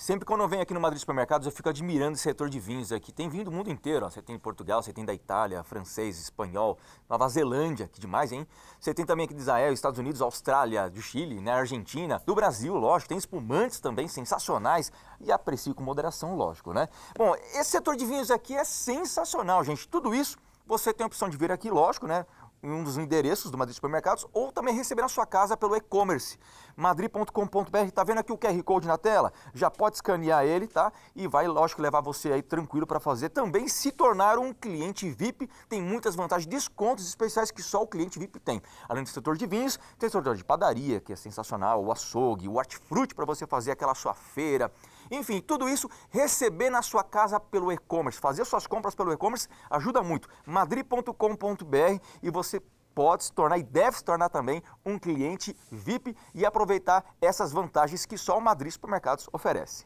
Sempre quando eu venho aqui no Madrid Supermercados, eu fico admirando esse setor de vinhos aqui. Tem vinho do mundo inteiro. Ó. Você tem de Portugal, você tem da Itália, francês, espanhol, Nova Zelândia, que demais, hein? Você tem também aqui de Israel, Estados Unidos, Austrália, do Chile, né? Argentina, do Brasil, lógico. Tem espumantes também, sensacionais. E aprecio com moderação, lógico, né? Bom, esse setor de vinhos aqui é sensacional, gente. Tudo isso você tem a opção de vir aqui, lógico, né? em um dos endereços do Madrid Supermercados ou também receber na sua casa pelo e-commerce. madrid.com.br, tá vendo aqui o QR Code na tela? Já pode escanear ele, tá? E vai, lógico, levar você aí tranquilo para fazer também se tornar um cliente VIP. Tem muitas vantagens, descontos especiais que só o cliente VIP tem. Além do setor de vinhos, tem o setor de padaria, que é sensacional, o açougue, o hortifruti para você fazer aquela sua feira. Enfim, tudo isso, receber na sua casa pelo e-commerce, fazer suas compras pelo e-commerce ajuda muito. madri.com.br e você pode se tornar e deve se tornar também um cliente VIP e aproveitar essas vantagens que só o Madrid Supermercados oferece.